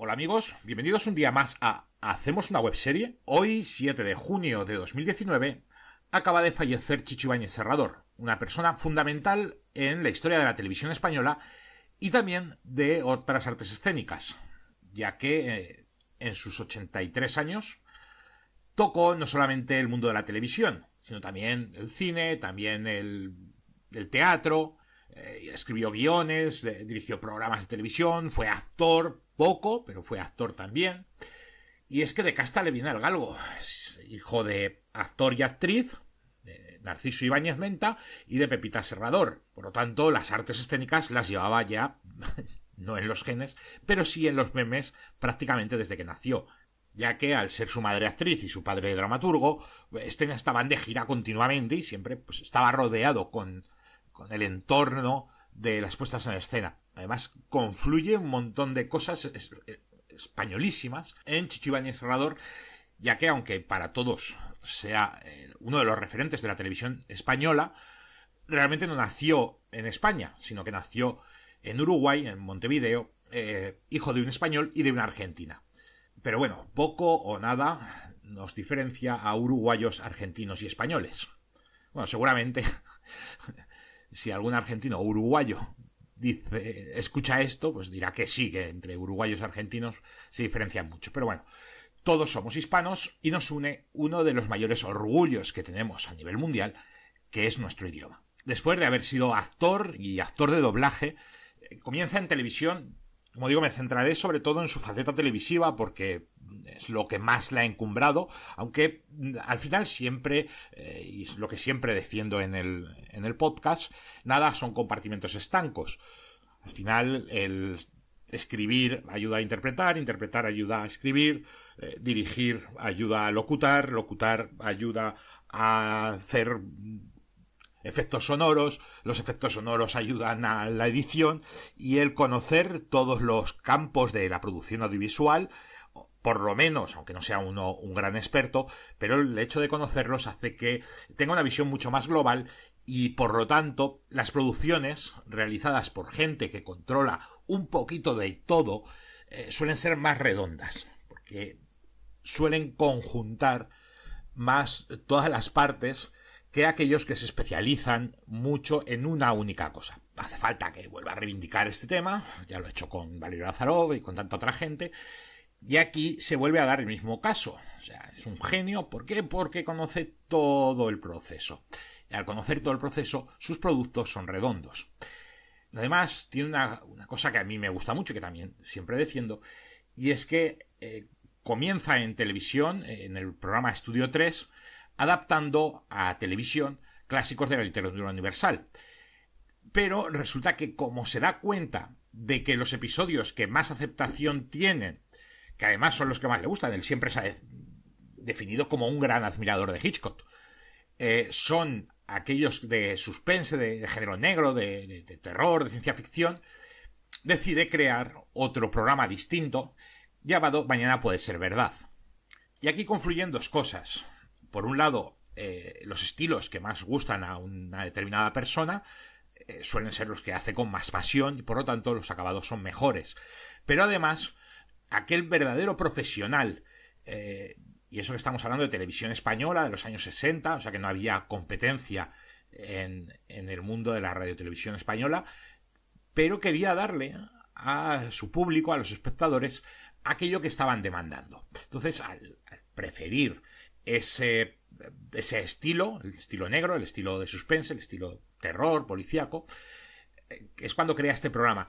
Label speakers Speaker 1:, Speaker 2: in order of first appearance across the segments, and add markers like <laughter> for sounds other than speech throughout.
Speaker 1: Hola amigos, bienvenidos un día más a Hacemos una webserie. Hoy, 7 de junio de 2019, acaba de fallecer Chichibáñez Serrador, una persona fundamental en la historia de la televisión española y también de otras artes escénicas, ya que eh, en sus 83 años tocó no solamente el mundo de la televisión, sino también el cine, también el teatro, eh, escribió guiones, dirigió programas de televisión, fue actor, poco, pero fue actor también. Y es que de casta le viene al galgo, hijo de actor y actriz, Narciso Ibáñez Menta y de Pepita Serrador. Por lo tanto, las artes escénicas las llevaba ya, <laughs> no en los genes, pero sí en los memes prácticamente desde que nació ya que al ser su madre actriz y su padre dramaturgo, estén estaban de gira continuamente y siempre pues, estaba rodeado con con el entorno de las puestas en escena. Además, confluye un montón de cosas eh, españolísimas en Chichibáñez cerrador, ya que aunque para todos sea eh, uno de los referentes de la televisión española, realmente no nació en España, sino que nació en Uruguay, en Montevideo, eh, hijo de un español y de una argentina. Pero bueno, poco o nada nos diferencia a uruguayos, argentinos y españoles. Bueno, seguramente <laughs> si algún argentino o uruguayo dice, escucha esto, pues dirá que sí, que entre uruguayos y argentinos se diferencian mucho. Pero bueno, todos somos hispanos y nos une uno de los mayores orgullos que tenemos a nivel mundial, que es nuestro idioma. Después de haber sido actor y actor de doblaje, eh, comienza en televisión como digo, me centraré sobre todo en su faceta televisiva porque es lo que más la ha encumbrado, aunque mm, al final siempre, eh, y es lo que siempre defiendo en el, podcast, nada son compartimentos estancos. Al final, el escribir ayuda a interpretar, interpretar ayuda a escribir, eh, dirigir ayuda a locutar, locutar ayuda a hacer efectos sonoros, los efectos sonoros ayudan a la edición y el conocer todos los campos de la producción audiovisual, por lo menos, aunque no sea uno un gran experto, pero el hecho de conocerlos hace que tenga una visión mucho más global y por lo tanto las producciones realizadas por gente que controla un poquito de todo eh, suelen ser más redondas, porque suelen conjuntar más todas las partes que aquellos que se especializan mucho en una única cosa. Hace falta que vuelva a reivindicar este tema, ya lo he hecho con Valerio Lázaro y con tanta otra gente, y aquí se vuelve a dar el mismo caso. O sea, es un genio, ¿por qué? Porque conoce todo el proceso. Y al conocer todo el proceso, sus productos son redondos. Además, tiene una, cosa que a mí me gusta mucho, que también siempre defiendo, y es que eh, comienza en televisión, en el programa Estudio 3, adaptando a televisión clásicos de la literatura universal. Pero resulta que como se da cuenta de que los episodios que más aceptación tienen, que además son los que más le gustan, él siempre se ha definido como un gran admirador de Hitchcock, eh, son aquellos de suspense, de, género negro, de, de terror, de ciencia ficción, decide crear otro programa distinto llamado Mañana puede ser verdad. Y aquí confluyen dos cosas por un lado, eh, los estilos que más gustan a una determinada persona eh, suelen ser los que hace con más pasión y por lo tanto los acabados son mejores. Pero además, aquel verdadero profesional, eh, y eso que estamos hablando de televisión española de los años 60, o sea que no había competencia en, el mundo de la radiotelevisión española, pero quería darle a su público, a los espectadores, aquello que estaban demandando. Entonces, al preferir ese, ese estilo, el estilo negro, el estilo de suspense, el estilo terror, policíaco, eh, es cuando crea este programa.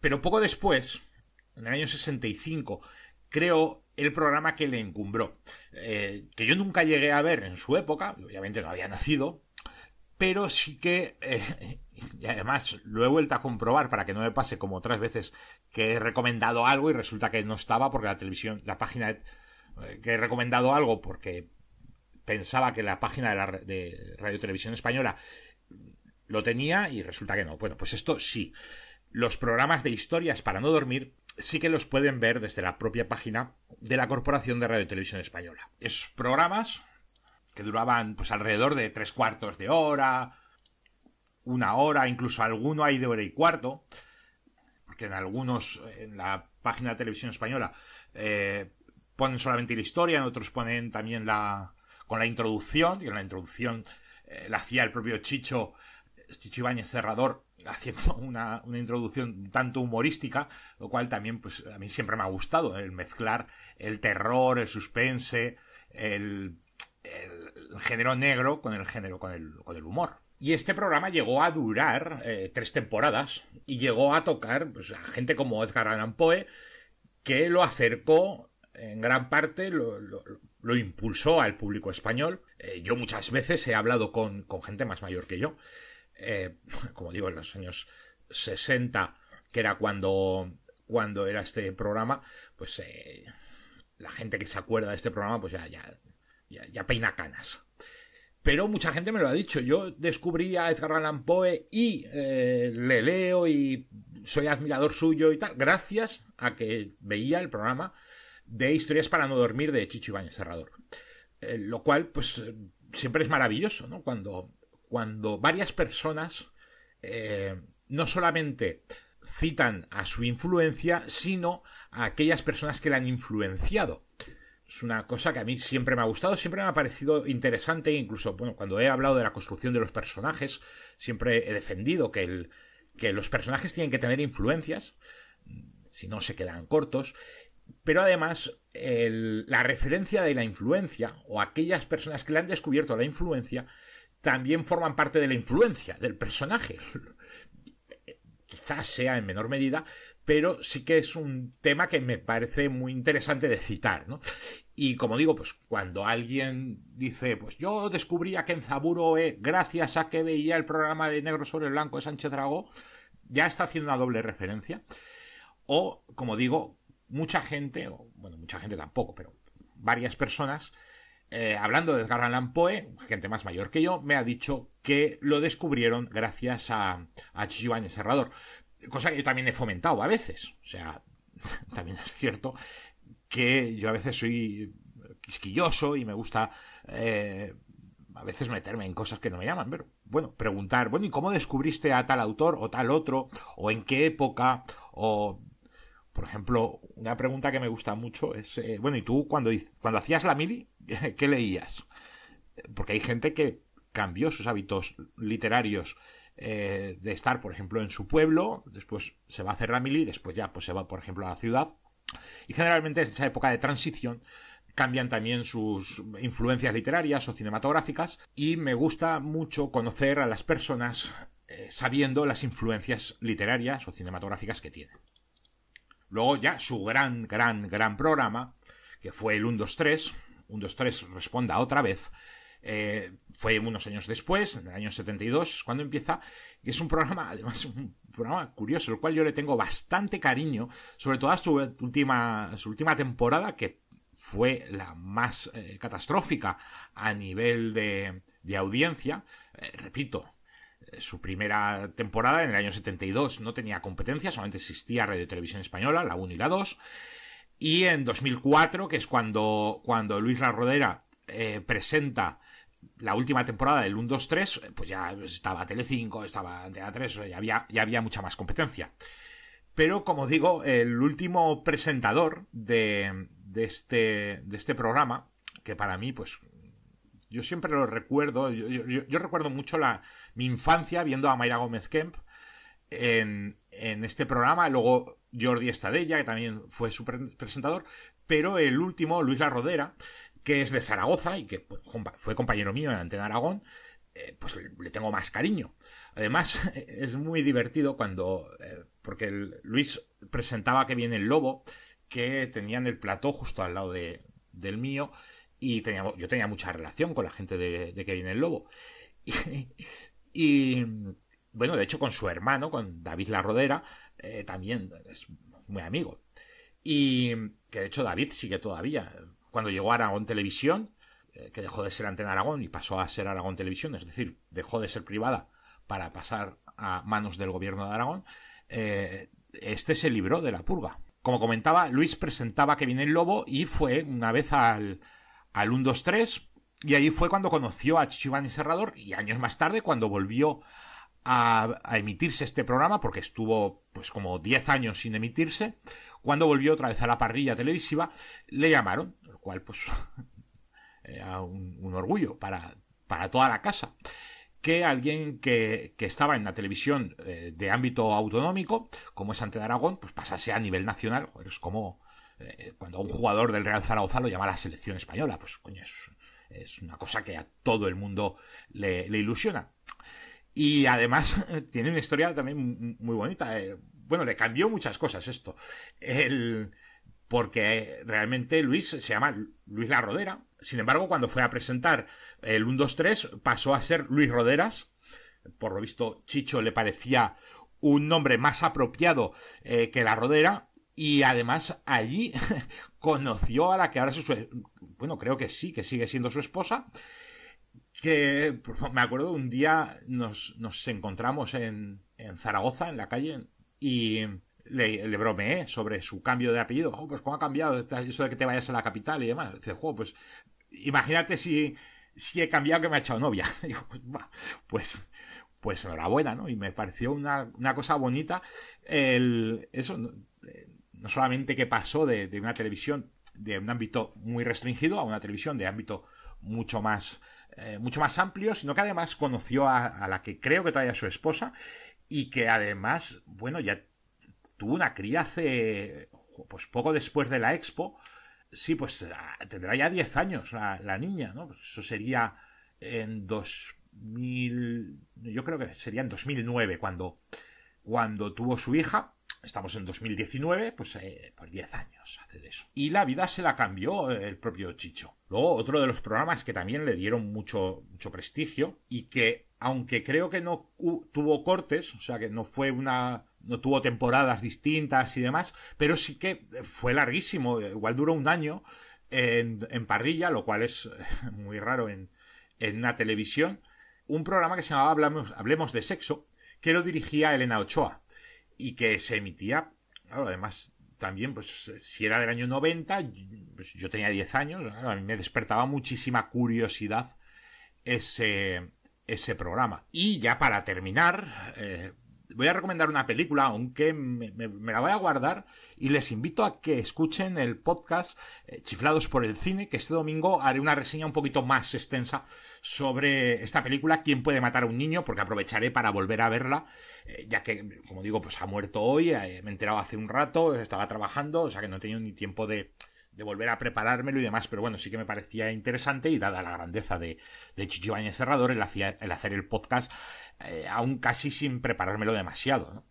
Speaker 1: Pero poco después, en el año 65, creo el programa que le encumbró, eh, que yo nunca llegué a ver en su época, obviamente no había nacido, pero sí que, eh, <laughs> y además lo he vuelto a comprobar para que no me pase como otras veces que he recomendado algo y resulta que no estaba porque la televisión, la página eh, que he recomendado algo porque pensaba que la página de, la, de Radio Televisión Española lo tenía y resulta que no. Bueno, pues esto sí. Los programas de historias para no dormir sí que los pueden ver desde la propia página de la Corporación de Radio Televisión Española. Esos programas que duraban pues alrededor de tres cuartos de hora, una hora, incluso alguno hay de hora y cuarto, porque en algunos, en la página de televisión española, eh, ponen solamente la historia, en otros ponen también la con la introducción, y en la introducción eh, la hacía el propio Chicho, Chicho Ibáñez Cerrador haciendo <laughs> una, una, introducción tanto humorística, lo cual también pues a mí siempre me ha gustado, ¿eh? el mezclar el terror, el suspense, el, género negro con el género, con el, humor. Y este programa llegó a durar eh, tres temporadas y llegó a tocar pues, a gente como Edgar Allan Poe, que lo acercó en gran parte lo, impulsó al público español. Eh, yo muchas veces he hablado con, gente más mayor que yo, eh, <laughs> como digo, en los años 60, que era cuando, cuando era este programa, pues eh, la gente que se acuerda de este programa, pues ya, ya, ya, peina canas. Pero mucha gente me lo ha dicho. Yo descubrí a Edgar Allan Poe y le leo y soy admirador suyo y tal, gracias a que veía el programa de Historias para no dormir de Chicho Ibañez eh, lo cual, pues, siempre es maravilloso, ¿no? Cuando, cuando varias personas eh, no solamente citan a su influencia, sino a aquellas personas que la han influenciado. Es una cosa que a mí siempre me ha gustado, siempre me ha parecido interesante, incluso bueno, cuando he hablado de la construcción de los personajes, siempre he defendido que, el, que los personajes tienen que tener influencias, si no se quedan cortos, pero además, la referencia de la influencia o aquellas personas que le han descubierto la influencia también forman parte de la influencia del personaje. <laughs> Quizás sea en menor medida, pero sí que es un tema que me parece muy interesante de citar, Y como digo, pues cuando alguien dice, pues yo descubría a Kenzaburo eh, gracias a que veía el programa de Negro sobre el Blanco de Sánchez Dragó, ya está haciendo una doble referencia. O, como digo, mucha gente, o, bueno, mucha gente tampoco, pero varias personas, eh, hablando de Edgar Allan Poe, gente más mayor que yo, me ha dicho que lo descubrieron gracias a, a Giovanni Serrador. Cosa que yo también he fomentado a veces. O sea, <laughs> también es cierto que yo a veces soy quisquilloso y me gusta eh, a veces meterme en cosas que no me llaman, pero bueno, preguntar, bueno, ¿y cómo descubriste a tal autor o tal otro? ¿O en qué época? ¿O por ejemplo, una pregunta que me gusta mucho es, eh, bueno, ¿y tú cuando, cuando hacías la mili, <laughs> qué leías? Porque hay gente que cambió sus hábitos literarios eh, de estar, por ejemplo, en su pueblo, después se va a hacer la mili, después ya pues se va, por ejemplo, a la ciudad. Y generalmente en esa época de transición cambian también sus influencias literarias o cinematográficas y me gusta mucho conocer a las personas eh, sabiendo las influencias literarias o cinematográficas que tienen. Luego ya su gran, gran, gran programa, que fue el 1-2-3, 1-2-3 responda otra vez, eh, fue unos años después, en el año 72, es cuando empieza, y es un programa, además, un programa curioso, el cual yo le tengo bastante cariño, sobre todo a su última, su última temporada, que fue la más eh, catastrófica a nivel de, de audiencia. Eh, repito, su primera temporada en el año 72 no tenía competencia, solamente existía Radio Televisión Española, la 1 y la 2. Y en 2004, que es cuando, cuando Luis La Rodera eh, presenta la última temporada del 1-2-3, pues ya estaba 5, estaba Antena 3, ya había, había mucha más competencia. Pero como digo, el último presentador de, este, de este programa, que para mí pues yo siempre lo recuerdo, yo, recuerdo mucho la, mi infancia viendo a Mayra Gómez Kemp en, en este programa, luego Jordi Estadella, que también fue su presentador, pero el último, Luis La Rodera, que es de Zaragoza y que pues, fue compañero mío en Antena Aragón, eh, pues le tengo más cariño. Además, <laughs> es muy divertido cuando, eh, porque Luis presentaba que viene el lobo, que tenían el plató justo al lado de, del mío, y yo tenía mucha relación con la gente de, que viene el Lobo. <laughs> Y, bueno, de hecho con su hermano, con David La Rodera, eh, también es muy amigo. Y que de hecho David sigue todavía. Cuando llegó a Aragón Televisión, eh, que dejó de ser Antena Aragón y pasó a ser Aragón Televisión, es decir, dejó de ser privada para pasar a manos del gobierno de Aragón, eh, este se libró de la purga. Como comentaba, Luis presentaba que viene el lobo y fue una vez al, al 1 3 y ahí fue cuando conoció a y cerrador y años más tarde cuando volvió a, emitirse este programa porque estuvo pues como 10 años sin emitirse, cuando volvió otra vez a la parrilla televisiva le llamaron, lo cual pues <laughs> era un, orgullo para, toda la casa que alguien que, estaba en la televisión eh, de ámbito autonómico, como es Ante de Aragón, pues pasase a nivel nacional. Es como, eh, cuando un jugador del Real Zaragoza lo llama la selección española, pues coño, es, una cosa que a todo el mundo le, ilusiona. Y además <laughs> tiene una historia también muy bonita. Eh, bueno, le cambió muchas cosas esto. El, porque realmente Luis se llama Luis La Rodera. Sin embargo, cuando fue a presentar el 1-2-3 pasó a ser Luis Roderas. Por lo visto, Chicho le parecía un nombre más apropiado eh, que La Rodera y además allí <laughs> conoció a la que ahora es su... Bueno, creo que sí, que sigue siendo su esposa. Que me acuerdo un día nos, encontramos en, Zaragoza, en la calle, y le, bromeé sobre su cambio de apellido. Oh, pues cómo ha cambiado eso de que te vayas a la capital y demás. Dice, juego, pues imagínate si, si he cambiado que me ha echado novia. <laughs> Pues, pues, pues enhorabuena, ¿no? Y me pareció una, cosa bonita el, eso, no solamente que pasó de, una televisión de un ámbito muy restringido a una televisión de ámbito mucho más, eh, mucho más amplio, sino que además conoció a, la que creo que todavía su esposa y que además, bueno, ya tuvo una cría pues poco después de la expo, sí, pues ah, tendrá ya 10 años la, niña, ¿no? Pues eso sería en 2000, yo creo que sería en 2009 cuando, cuando tuvo su hija. Estamos en 2019, pues eh, por 10 años hace de eso. Y la vida se la cambió eh, el propio Chicho. Luego, otro de los programas que también le dieron mucho, mucho prestigio y que, aunque creo que no tuvo cortes, o sea que no fue una. no tuvo temporadas distintas y demás, pero sí que fue larguísimo, igual duró un año en, parrilla, lo cual es <laughs> muy raro en, en una televisión. Un programa que se llamaba Hablemos de Sexo, que lo dirigía Elena Ochoa y que se emitía, claro, además, también, pues si era del año 90, pues, yo tenía 10 años, a mí me despertaba muchísima curiosidad ese, ese programa. Y ya para terminar, eh, voy a recomendar una película, aunque me, la voy a guardar, y les invito a que escuchen el podcast eh, Chiflados por el Cine, que este domingo haré una reseña un poquito más extensa sobre esta película, ¿Quién puede matar a un niño? Porque aprovecharé para volver a verla, eh, ya que, como digo, pues ha muerto hoy, eh, me he enterado hace un rato, estaba trabajando, o sea que no he tenido ni tiempo de, de volver a preparármelo y demás, pero bueno, sí que me parecía interesante y dada la grandeza de, de Cerrador... el, hacer el podcast eh, aún casi sin preparármelo demasiado,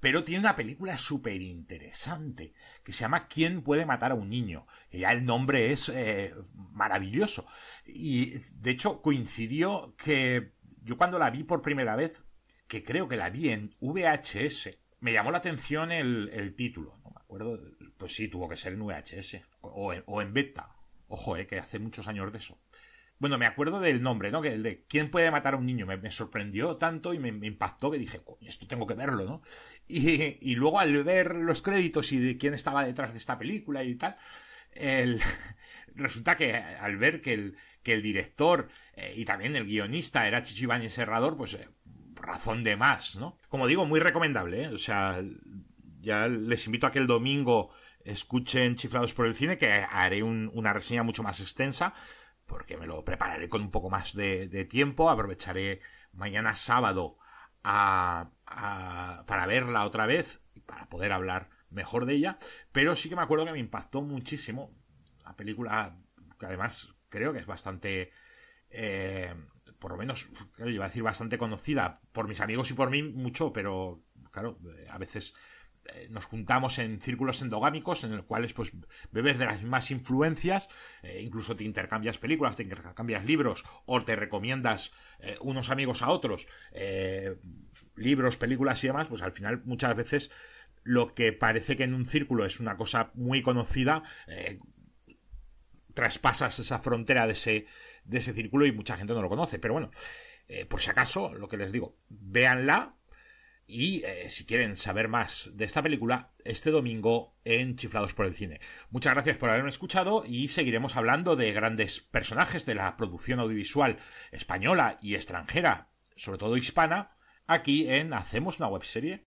Speaker 1: Pero tiene una película súper interesante que se llama ¿Quién puede matar a un niño? Que ya el nombre es eh, maravilloso. Y de hecho coincidió que yo cuando la vi por primera vez, que creo que la vi en VHS, me llamó la atención el, el título. No me acuerdo, pues sí, tuvo que ser en VHS o, en beta. Ojo, eh, que hace muchos años de eso. Bueno, me acuerdo del nombre, ¿no? Que el de ¿Quién puede matar a un niño? Me, sorprendió tanto y me, impactó que dije, esto tengo que verlo, ¿no? <laughs> Y, luego al ver los créditos y de quién estaba detrás de esta película y tal, <laughs> resulta que al ver que el, el director eh, y también el guionista era Chichibán Serrador, pues eh, razón de más, ¿no? Como digo, muy recomendable, O sea, ya les invito a que el domingo escuchen Chiflados por el Cine, que haré una reseña mucho más extensa, porque me lo prepararé con un poco más de, tiempo, aprovecharé mañana sábado para verla otra vez, y para poder hablar mejor de ella, pero sí que me acuerdo que me impactó muchísimo la película, que además creo que es bastante... Eh, por lo menos, creo, yo iba a decir bastante conocida por mis amigos y por mí mucho, pero claro, eh, a veces eh, nos juntamos en círculos endogámicos en los cuales pues bebes de las más influencias, eh, incluso te intercambias películas, te intercambias libros o te recomiendas eh, unos amigos a otros libros, películas y demás, pues al final muchas veces lo que parece que en un círculo es una cosa muy conocida, traspasas esa frontera de ese, de ese círculo y mucha gente no lo conoce, pero bueno. por si acaso, lo que les digo, véanla, y eh, si quieren saber más de esta película, este domingo en Chiflados por el Cine. Muchas gracias por haberme escuchado y seguiremos hablando de grandes personajes de la producción audiovisual española y extranjera, sobre todo hispana, aquí en Hacemos una webserie.